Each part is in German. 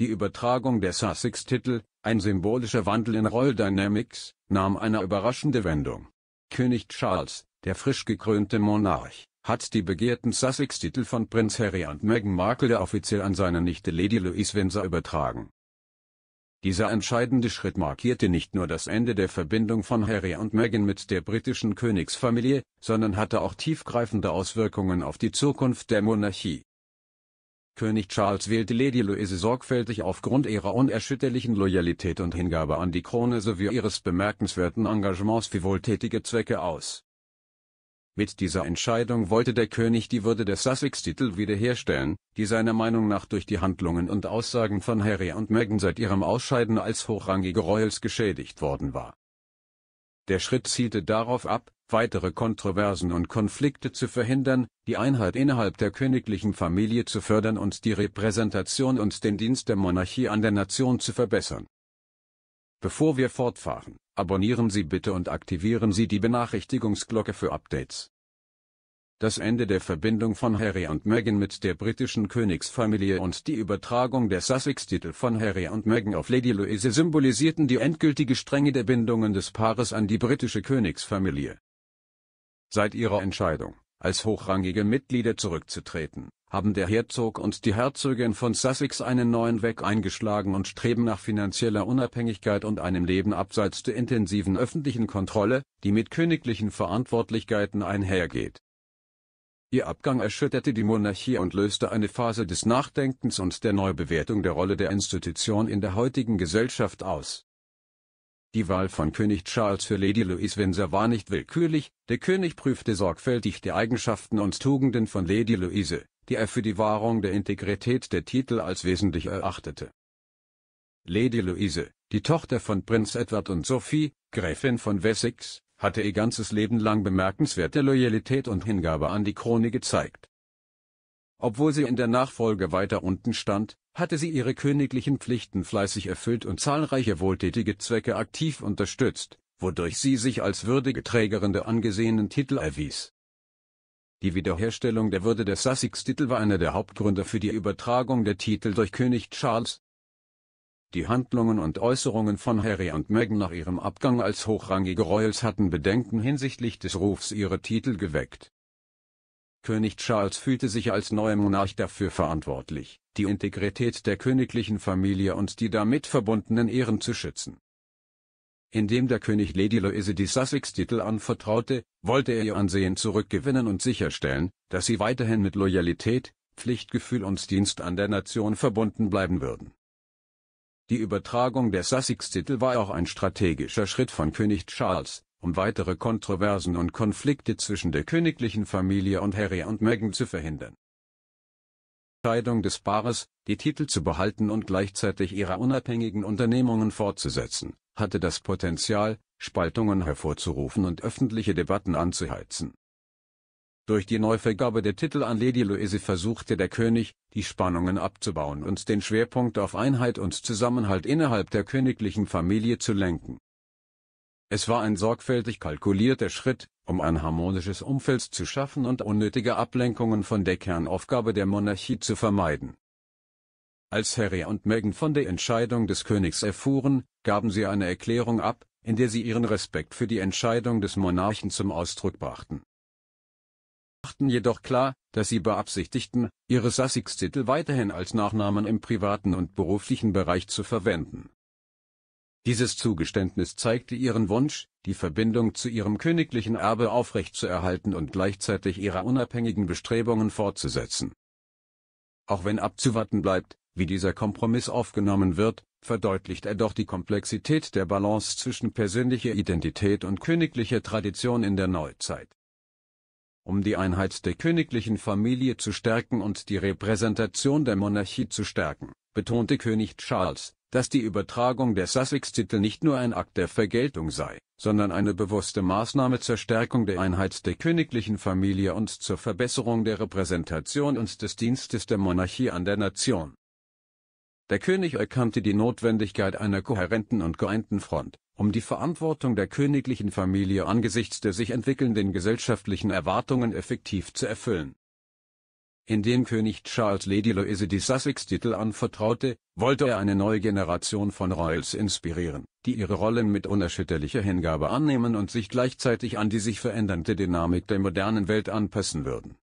Die Übertragung der Sussex-Titel, ein symbolischer Wandel in Roll Dynamics, nahm eine überraschende Wendung. König Charles, der frisch gekrönte Monarch, hat die begehrten Sussex-Titel von Prinz Harry und Meghan Markle offiziell an seine Nichte Lady Louise Windsor übertragen. Dieser entscheidende Schritt markierte nicht nur das Ende der Verbindung von Harry und Meghan mit der britischen Königsfamilie, sondern hatte auch tiefgreifende Auswirkungen auf die Zukunft der Monarchie. König Charles wählte Lady Louise sorgfältig aufgrund ihrer unerschütterlichen Loyalität und Hingabe an die Krone sowie ihres bemerkenswerten Engagements für wohltätige Zwecke aus. Mit dieser Entscheidung wollte der König die Würde des Sussex-Titel wiederherstellen, die seiner Meinung nach durch die Handlungen und Aussagen von Harry und Meghan seit ihrem Ausscheiden als hochrangige Royals geschädigt worden war. Der Schritt zielte darauf ab, weitere Kontroversen und Konflikte zu verhindern, die Einheit innerhalb der königlichen Familie zu fördern und die Repräsentation und den Dienst der Monarchie an der Nation zu verbessern. Bevor wir fortfahren, abonnieren Sie bitte und aktivieren Sie die Benachrichtigungsglocke für Updates. Das Ende der Verbindung von Harry und Meghan mit der britischen Königsfamilie und die Übertragung der Sussex-Titel von Harry und Meghan auf Lady Louise symbolisierten die endgültige Strenge der Bindungen des Paares an die britische Königsfamilie. Seit ihrer Entscheidung, als hochrangige Mitglieder zurückzutreten, haben der Herzog und die Herzogin von Sussex einen neuen Weg eingeschlagen und streben nach finanzieller Unabhängigkeit und einem Leben abseits der intensiven öffentlichen Kontrolle, die mit königlichen Verantwortlichkeiten einhergeht. Ihr Abgang erschütterte die Monarchie und löste eine Phase des Nachdenkens und der Neubewertung der Rolle der Institution in der heutigen Gesellschaft aus. Die Wahl von König Charles für Lady Louise Windsor war nicht willkürlich, der König prüfte sorgfältig die Eigenschaften und Tugenden von Lady Louise, die er für die Wahrung der Integrität der Titel als wesentlich erachtete. Lady Louise, die Tochter von Prinz Edward und Sophie, Gräfin von Wessex, hatte ihr ganzes Leben lang bemerkenswerte Loyalität und Hingabe an die Krone gezeigt. Obwohl sie in der Nachfolge weiter unten stand, hatte sie ihre königlichen Pflichten fleißig erfüllt und zahlreiche wohltätige Zwecke aktiv unterstützt, wodurch sie sich als würdige Trägerin der angesehenen Titel erwies. Die Wiederherstellung der Würde des Sussex-Titel war einer der Hauptgründe für die Übertragung der Titel durch König Charles. Die Handlungen und Äußerungen von Harry und Meghan nach ihrem Abgang als hochrangige Royals hatten Bedenken hinsichtlich des Rufs ihrer Titel geweckt. König Charles fühlte sich als neuer Monarch dafür verantwortlich, die Integrität der königlichen Familie und die damit verbundenen Ehren zu schützen. Indem der König Lady Louise die Sussex-Titel anvertraute, wollte er ihr Ansehen zurückgewinnen und sicherstellen, dass sie weiterhin mit Loyalität, Pflichtgefühl und Dienst an der Nation verbunden bleiben würden. Die Übertragung der Sussex-Titel war auch ein strategischer Schritt von König Charles, um weitere Kontroversen und Konflikte zwischen der königlichen Familie und Harry und Meghan zu verhindern. Entscheidung des Paares, die Titel zu behalten und gleichzeitig ihre unabhängigen Unternehmungen fortzusetzen, hatte das Potenzial, Spaltungen hervorzurufen und öffentliche Debatten anzuheizen. Durch die Neuvergabe der Titel an Lady Louise versuchte der König, die Spannungen abzubauen und den Schwerpunkt auf Einheit und Zusammenhalt innerhalb der königlichen Familie zu lenken. Es war ein sorgfältig kalkulierter Schritt, um ein harmonisches Umfeld zu schaffen und unnötige Ablenkungen von der Kernaufgabe der Monarchie zu vermeiden. Als Harry und Meghan von der Entscheidung des Königs erfuhren, gaben sie eine Erklärung ab, in der sie ihren Respekt für die Entscheidung des Monarchen zum Ausdruck brachten. Machten jedoch klar, dass sie beabsichtigten, ihre Sussex-Titel weiterhin als Nachnamen im privaten und beruflichen Bereich zu verwenden dieses Zugeständnis zeigte ihren Wunsch, die Verbindung zu ihrem königlichen Erbe aufrechtzuerhalten und gleichzeitig ihre unabhängigen Bestrebungen fortzusetzen. Auch wenn abzuwarten bleibt, wie dieser Kompromiss aufgenommen wird, verdeutlicht er doch die Komplexität der Balance zwischen persönlicher Identität und königlicher Tradition in der Neuzeit. Um die Einheit der königlichen Familie zu stärken und die Repräsentation der Monarchie zu stärken, betonte König Charles, dass die Übertragung der Sussex-Titel nicht nur ein Akt der Vergeltung sei, sondern eine bewusste Maßnahme zur Stärkung der Einheit der königlichen Familie und zur Verbesserung der Repräsentation und des Dienstes der Monarchie an der Nation. Der König erkannte die Notwendigkeit einer kohärenten und geeinten Front, um die Verantwortung der königlichen Familie angesichts der sich entwickelnden gesellschaftlichen Erwartungen effektiv zu erfüllen. Indem König Charles Lady Louise die Sussex-Titel anvertraute, wollte er eine neue Generation von Royals inspirieren, die ihre Rollen mit unerschütterlicher Hingabe annehmen und sich gleichzeitig an die sich verändernde Dynamik der modernen Welt anpassen würden.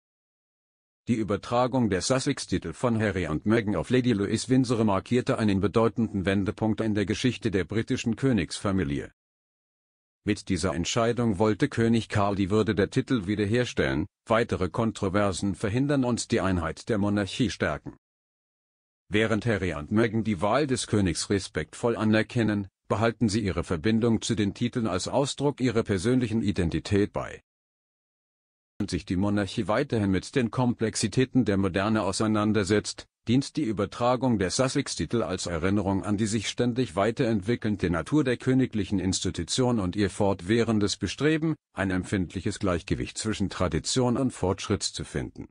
Die Übertragung der Sussex-Titel von Harry und Meghan auf Lady Louise Windsor markierte einen bedeutenden Wendepunkt in der Geschichte der britischen Königsfamilie mit dieser Entscheidung wollte König Karl die Würde der Titel wiederherstellen, weitere Kontroversen verhindern und die Einheit der Monarchie stärken. Während Harry und Meghan die Wahl des Königs respektvoll anerkennen, behalten sie ihre Verbindung zu den Titeln als Ausdruck ihrer persönlichen Identität bei. Und sich die Monarchie weiterhin mit den Komplexitäten der Moderne auseinandersetzt, dient die Übertragung der Sussex-Titel als Erinnerung an die sich ständig weiterentwickelnde Natur der königlichen Institution und ihr fortwährendes Bestreben, ein empfindliches Gleichgewicht zwischen Tradition und Fortschritt zu finden